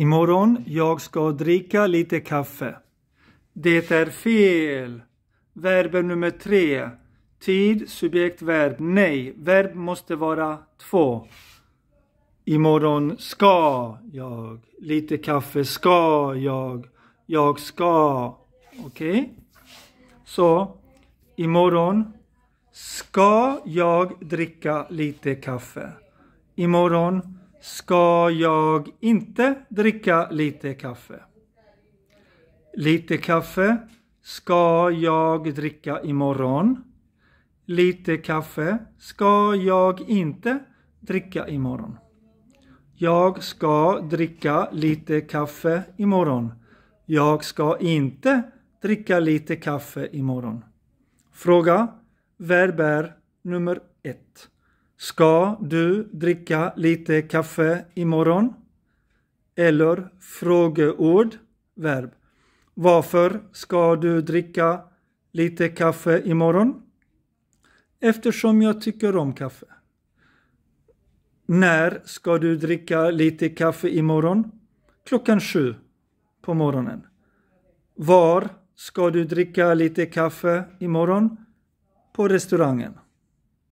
Imorgon jag ska dricka lite kaffe. Det är fel. Verb nummer tre. Tid, subjekt, verb. Nej, verb måste vara två. Imorgon ska jag. Lite kaffe ska jag. Jag ska. Okej? Okay? Så, imorgon ska jag dricka lite kaffe. Imorgon Ska jag inte dricka lite kaffe? Lite kaffe ska jag dricka imorgon. Lite kaffe ska jag inte dricka imorgon. Jag ska dricka lite kaffe imorgon. Jag ska inte dricka lite kaffe imorgon. Fråga verb är nummer ett. Ska du dricka lite kaffe imorgon? Eller frågeord, verb. Varför ska du dricka lite kaffe imorgon? Eftersom jag tycker om kaffe. När ska du dricka lite kaffe imorgon? Klockan sju på morgonen. Var ska du dricka lite kaffe imorgon? På restaurangen.